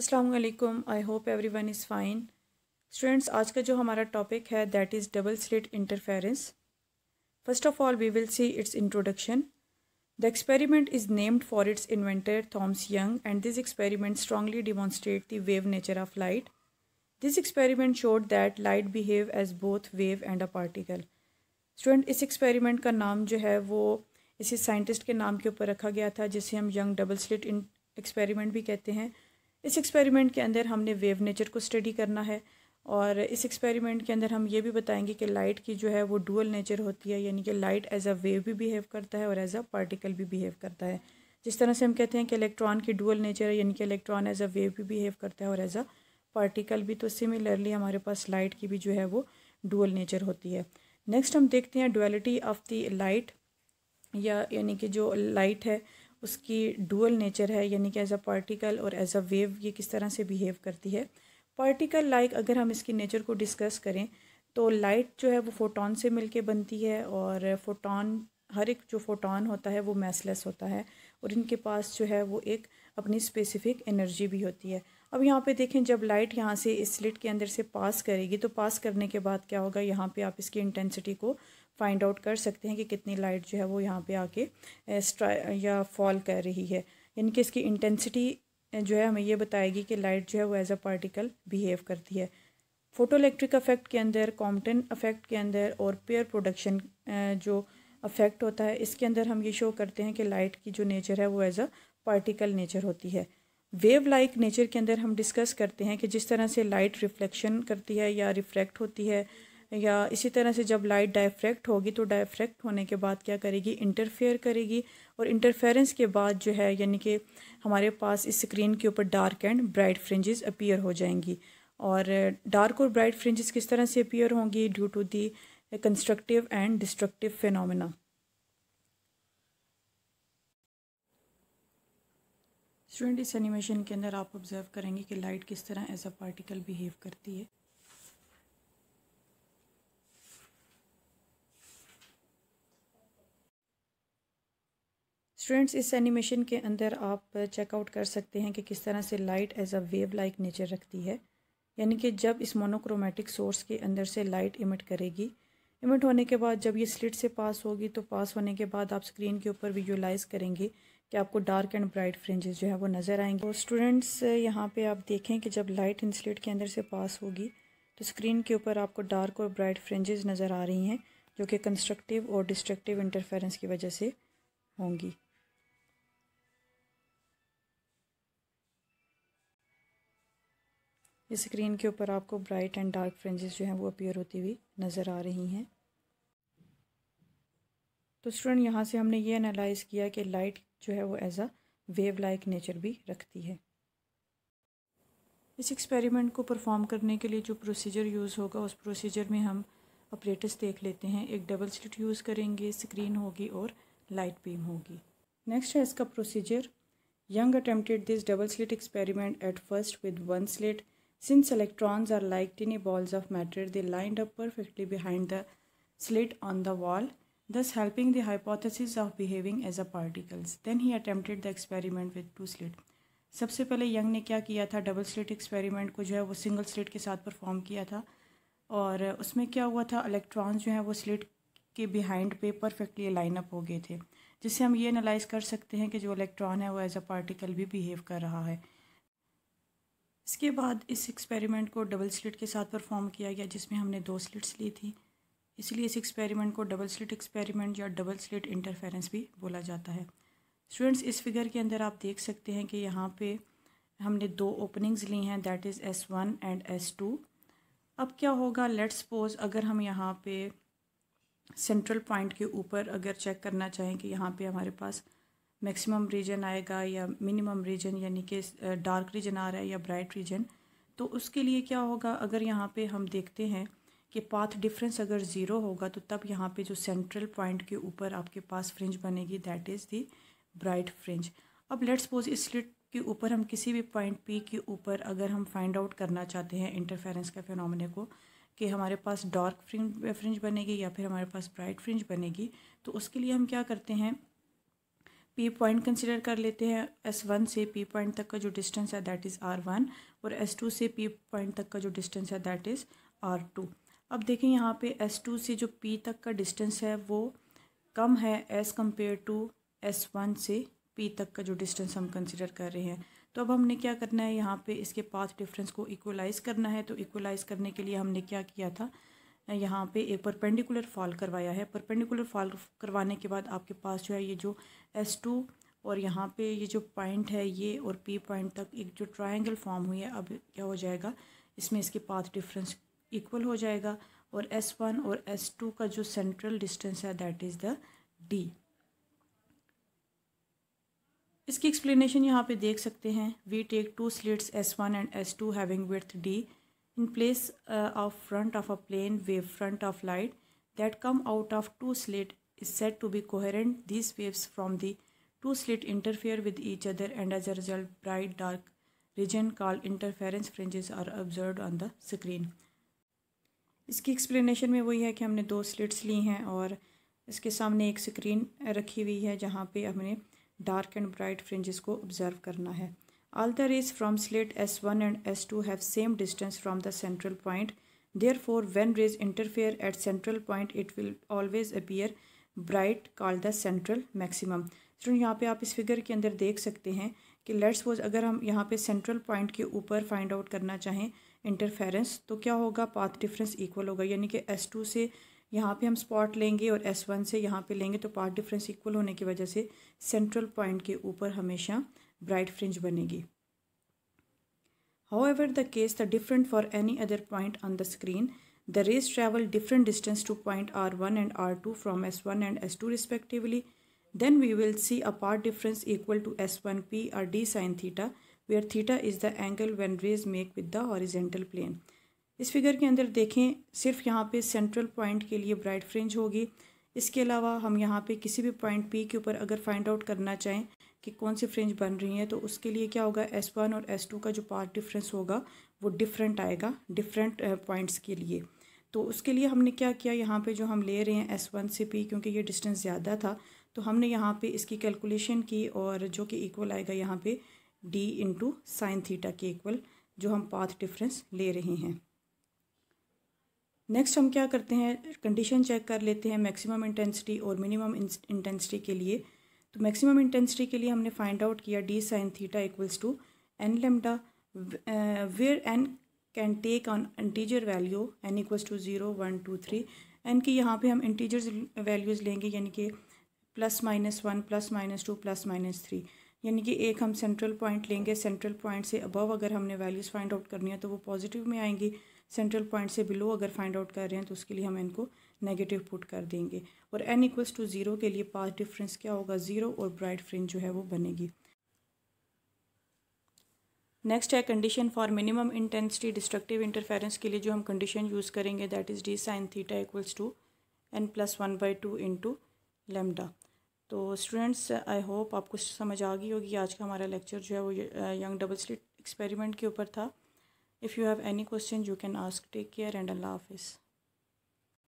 अस्सलाम वालेकुम I hope everyone is fine students आज का जो हमारा टॉपिक है that is double slit interference first of all we will see its introduction the experiment is named for its inventor Thomas Young and this experiment strongly demonstrate the wave nature of light this experiment showed that light behave as both wave and a particle student इस experiment का नाम जो है वो इसी scientist के नाम के ऊपर रखा गया था जिसे हम यंग डबल स्लिट एक्सपेरिमेंट भी कहते हैं इस एक्सपेरिमेंट के अंदर हमने वेव नेचर को स्टडी करना है और इस एक्सपेरिमेंट के अंदर हम ये भी बताएंगे कि लाइट की जो है वो डुअल नेचर होती है यानी कि लाइट एज अ वेव भी बिहेव करता है और एज अ पार्टिकल भी बिहेव करता है जिस तरह से हम कहते हैं कि इलेक्ट्रॉन की डुअल नेचर है यानी कि इलेक्ट्रॉन एज अ वेव भी बिहेव करता है और एज अ पार्टिकल भी तो सिमिलरली हमारे पास लाइट की भी जो है वो डुअल नेचर होती है नेक्स्ट हम देखते हैं डुअलिटी ऑफ द लाइट या यानी कि जो लाइट है उसकी डुअल नेचर है यानी कि एज अ पार्टिकल और एज अ वेव ये किस तरह से बिहेव करती है पार्टिकल लाइक like, अगर हम इसकी नेचर को डिस्कस करें तो लाइट जो है वो फोटोन से मिलके बनती है और फोटोन हर एक जो फोटोन होता है वो मैसलेस होता है और इनके पास जो है वो एक अपनी स्पेसिफिक एनर्जी भी होती है अब यहाँ पे देखें जब लाइट यहाँ से इस स्लिट के अंदर से पास करेगी तो पास करने के बाद क्या होगा यहाँ पे आप इसकी इंटेंसिटी को फाइंड आउट कर सकते हैं कि कितनी लाइट जो है वो यहाँ पे आके या फॉल कर रही है यानी कि इसकी इंटेंसिटी जो है हमें ये बताएगी कि लाइट जो है वो एज अ पार्टिकल बिहेव करती है फोटो इलेक्ट्रिक अफेक्ट के अंदर कॉम्पटन अफेक्ट के अंदर और पेयर प्रोडक्शन जो अफेक्ट होता है इसके अंदर हम ये शो करते हैं कि लाइट की जो नेचर है वो एज अ पार्टिकल नेचर होती है वेव लाइक नेचर के अंदर हम डिस्कस करते हैं कि जिस तरह से लाइट रिफ्लेक्शन करती है या रिफ्रैक्ट होती है या इसी तरह से जब लाइट डायफ्रैक्ट होगी तो डायफ्रैक्ट होने के बाद क्या करेगी इंटरफेयर करेगी और इंटरफेरेंस के बाद जो है यानी कि हमारे पास इस स्क्रीन के ऊपर dark and bright fringes appear हो जाएंगी और डार्क और ब्राइट फ्रिंजेस किस तरह से अपीयर होंगी due to the constructive and destructive phenomena student इस एनिमेशन के अंदर आप ऑब्ज़र्व करेंगे कि लाइट किस तरह एज अ पार्टिकल बिहेव करती है स्टूडेंट्स इस एनिमेशन के अंदर आप चेकआउट कर सकते हैं कि किस तरह से light as a wave like nature रखती है यानी कि जब इस मोनोक्रोमेटिक सोर्स के अंदर से लाइट इमिट करेगी इमिट होने के बाद जब ये स्लिट से पास होगी तो पास होने के बाद आप स्क्रीन के ऊपर विजुलाइज करेंगे कि आपको डार्क एंड ब्राइट फ्रिंजेस जो है वो नज़र आएंगे और स्टूडेंट्स यहाँ पे आप देखें कि जब लाइट इंसलेट के अंदर से पास होगी तो स्क्रीन के ऊपर आपको डार्क और ब्राइट फ्रिंजेस नज़र आ रही हैं जो कि कंस्ट्रक्टिव और डिस्ट्रक्टिव इंटरफेरेंस की वजह से होंगी इस स्क्रीन के ऊपर आपको ब्राइट एंड डार्क फ्रेंजेस जो हैं वो अपीयर होती हुई नज़र आ रही हैं तो स्टूडेंट यहाँ से हमने ये एनालाइज किया कि लाइट जो है वो as a wave like nature भी रखती है इस एक्सपेरिमेंट को परफॉर्म करने के लिए जो प्रोसीजर यूज़ होगा उस प्रोसीजर में हम ऑपरेटर्स देख लेते हैं एक डबल स्लिट यूज़ करेंगे स्क्रीन होगी और लाइट बीम होगी नेक्स्ट है इसका procedure Young attempted this double slit experiment at first with one slit since electrons are like in balls of matter they lined up perfectly behind the slit on the wall thus helping the hypothesis of behaving as a particles. Then he attempted the experiment with two slit. सबसे पहले young ने क्या किया था double slit experiment को जो है वो सिंगल स्लिट के साथ परफॉर्म किया था और उसमें क्या हुआ था इलेक्ट्रॉन्स जो हैं वो स्लिट के बिहाइंड पे परफेक्टली लाइन अप हो गए थे जिससे हम ये एनालाइज कर सकते हैं कि जो इलेक्ट्रॉन है वो एज अ पार्टिकल भी बिहेव कर रहा है इसके बाद इस एक्सपेरिमेंट को डबल स्लिट के साथ परफॉर्म किया गया जिसमें हमने दो स्लिट्स ली थी इसलिए इस एक्सपेरिमेंट को डबल स्लिट एक्सपेरिमेंट या डबल स्लिट इंटरफेरेंस भी बोला जाता है स्टूडेंट्स इस फिगर के अंदर आप देख सकते हैं कि यहाँ पे हमने दो ओपनिंग्स ली हैं that is S one and S two अब क्या होगा लेट्स सपोज अगर हम यहाँ पे सेंट्रल पॉइंट के ऊपर अगर चेक करना चाहें कि यहाँ पे हमारे पास मैक्सिमम रीजन आएगा या मिनिमम रीजन यानी कि डार्क रीजन आ रहा है या ब्राइट रीजन तो उसके लिए क्या होगा अगर यहाँ पर हम देखते हैं कि पाथ डिफरेंस अगर ज़ीरो होगा तो तब यहाँ पे जो सेंट्रल पॉइंट के ऊपर आपके पास फ्रिंज बनेगी that is the bright fringe अब लेट्स सपोज इस स्लिट के ऊपर हम किसी भी पॉइंट पी के ऊपर अगर हम फाइंड आउट करना चाहते हैं इंटरफेरेंस का फिनोमेना को कि हमारे पास डार्क फ्रिंज फ्रिंज बनेगी या फिर हमारे पास ब्राइट फ्रिंज बनेगी तो उसके लिए हम क्या करते हैं पी पॉइंट कंसिडर कर लेते हैं एस वन से पी पॉइंट तक का जो डिस्टेंस है दैट इज़ आर वन और एस टू से पी पॉइंट तक का जो डिस्टेंस है दैट इज़ आर टू अब देखें यहाँ पे S2 से जो P तक का डिस्टेंस है वो कम है एज़ कम्पेयर टू S1 से P तक का जो डिस्टेंस हम कंसिडर कर रहे हैं तो अब हमने क्या करना है यहाँ पे इसके पाथ डिफरेंस को इक्वलाइज़ करना है तो इक्वलाइज़ करने के लिए हमने क्या किया था यहाँ पे एक परपेंडिकुलर फॉल करवाया है परपेंडिकुलर फॉल करवाने के बाद आपके पास जो है ये जो एस टू और यहाँ पे ये जो पॉइंट है ये और पी पॉइंट तक एक जो ट्राइंगल फॉर्म हुई है अब क्या हो जाएगा इसमें इसके पाथ डिफरेंस इक्वल हो जाएगा और एस वन और एस टू का जो सेंट्रल डिस्टेंस है दैट इज़ द डी इसकी एक्सप्लेनेशन यहाँ पे देख सकते हैं we take two slits S one and S two having with D in place of front of a plane wave front of light that come out of two slit is set to be coherent this waves from the two slit interfere with each other and as a result bright dark region call interference fringes are observe on the screen इसकी explanation में वही है कि हमने दो slits ली हैं और इसके सामने एक स्क्रीन रखी हुई है जहाँ पे हमने डार्क एंड ब्राइट फ्रिंजेस को ऑब्जर्व करना है all the rays from slit S one and S two have same distance from the central point therefore when rays interfere at central point it will always appear bright call the central maximum student यहाँ पर आप इस figure के अंदर देख सकते हैं कि लेट्स वॉज अगर हम यहाँ पे सेंट्रल पॉइंट के ऊपर फाइंड आउट करना चाहें इंटरफेरेंस तो क्या होगा पाथ डिफरेंस इक्वल होगा यानी कि एस टू से यहाँ पे हम स्पॉट लेंगे और एस वन से यहाँ पे लेंगे तो पाथ डिफरेंस इक्वल होने की वजह से सेंट्रल पॉइंट के ऊपर हमेशा ब्राइट फ्रिंज बनेगी however the case the different for any other point on the screen travel different distance to point R one and R two from S one and S two respectively then we will see a path difference equal to S one P R D sine theta where theta is the angle when rays make with the horizontal plane इस figure के अंदर देखें सिर्फ यहाँ पे central point के लिए bright fringe होगी इसके अलावा हम यहाँ पे किसी भी पॉइंट पी के ऊपर अगर फाइंड आउट करना चाहें कि कौन सी फ्रिंज बन रही है तो उसके लिए क्या होगा एस वन और एस टू का जो पार्ट डिफरेंस होगा वो डिफरेंट आएगा डिफरेंट पॉइंट्स के लिए तो उसके लिए हमने क्या किया यहाँ पे जो हम ले रहे हैं एस वन से पी क्योंकि ये डिस्टेंस ज़्यादा था तो हमने यहाँ पे इसकी कैलकुलेशन की और जो कि इक्वल आएगा यहाँ पे डी इंटू साइन थीटा के इक्वल जो हम पाथ डिफरेंस ले रहे हैं नेक्स्ट हम क्या करते हैं कंडीशन चेक कर लेते हैं मैक्सिमम इंटेंसिटी और मिनिमम इंटेंसिटी के लिए तो मैक्सिमम इंटेंसिटी के लिए हमने फाइंड आउट किया D sine theta equals to N lambda where N can take on integer value N equals to zero one two three N की यहाँ पे हम इंटीजर वैल्यूज़ लेंगे यानी कि plus minus one plus minus two plus minus three यानी कि एक हम सेंट्रल पॉइंट लेंगे सेंट्रल पॉइंट से अबव अगर हमने वैल्यूज़ फाइंड आउट करनी है तो वो पॉजिटिव में आएंगी सेंट्रल पॉइंट से बिलो अगर फाइंड आउट कर रहे हैं तो उसके लिए हम इनको नेगेटिव पुट कर देंगे और एन इक्वल्स टू ज़ीरो के लिए पास डिफरेंस क्या होगा ज़ीरो और ब्राइट फ्रिंज जो है वो बनेगी नेक्स्ट है condition for minimum intensity destructive interference के लिए जो हम कंडीशन यूज़ करेंगे that is D sine theta equals to N plus one by two into lambda तो स्टूडेंट्स आई होप आपको समझ आ गई होगी आज का हमारा लेक्चर जो है वो यंग डबल स्लिट एक्सपेरिमेंट के ऊपर था if you have any question you can ask take care and अल्लाह हाफिज़